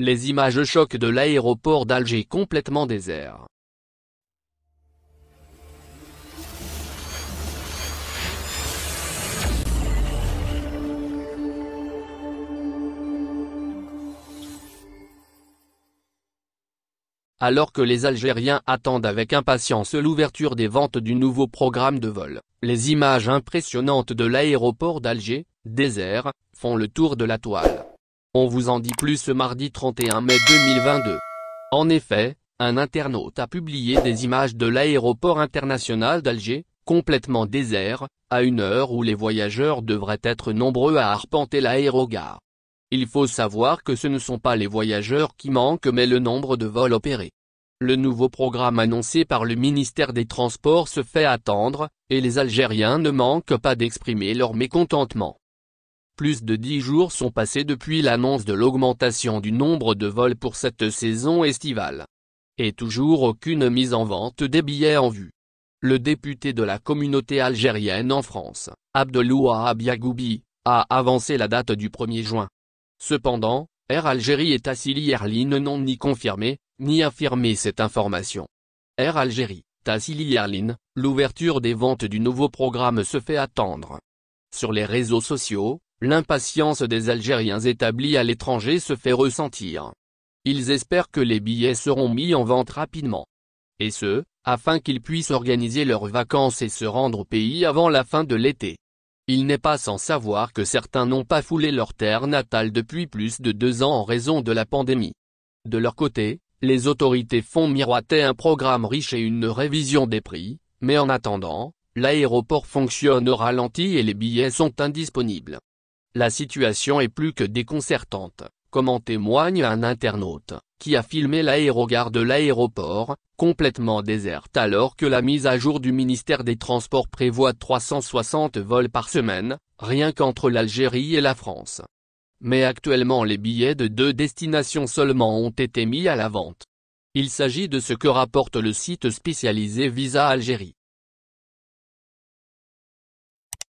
Les images choc de l'aéroport d'Alger complètement désert. Alors que les Algériens attendent avec impatience l'ouverture des ventes du nouveau programme de vol, les images impressionnantes de l'aéroport d'Alger, désert, font le tour de la toile. On vous en dit plus ce mardi 31 mai 2022. En effet, un internaute a publié des images de l'aéroport international d'Alger, complètement désert, à une heure où les voyageurs devraient être nombreux à arpenter l'aérogare. Il faut savoir que ce ne sont pas les voyageurs qui manquent mais le nombre de vols opérés. Le nouveau programme annoncé par le ministère des Transports se fait attendre, et les Algériens ne manquent pas d'exprimer leur mécontentement. Plus de dix jours sont passés depuis l'annonce de l'augmentation du nombre de vols pour cette saison estivale. Et toujours aucune mise en vente des billets en vue. Le député de la communauté algérienne en France, Abdeloua Abiagoubi, a avancé la date du 1er juin. Cependant, Air Algérie et Tassili Erlin n'ont ni confirmé, ni affirmé cette information. Air Algérie, Tassili Erline, l'ouverture des ventes du nouveau programme se fait attendre. Sur les réseaux sociaux, L'impatience des Algériens établis à l'étranger se fait ressentir. Ils espèrent que les billets seront mis en vente rapidement. Et ce, afin qu'ils puissent organiser leurs vacances et se rendre au pays avant la fin de l'été. Il n'est pas sans savoir que certains n'ont pas foulé leur terre natale depuis plus de deux ans en raison de la pandémie. De leur côté, les autorités font miroiter un programme riche et une révision des prix, mais en attendant, l'aéroport fonctionne au ralenti et les billets sont indisponibles. La situation est plus que déconcertante, comme en témoigne un internaute, qui a filmé l'aérogare de l'aéroport, complètement déserte alors que la mise à jour du ministère des Transports prévoit 360 vols par semaine, rien qu'entre l'Algérie et la France. Mais actuellement les billets de deux destinations seulement ont été mis à la vente. Il s'agit de ce que rapporte le site spécialisé Visa Algérie.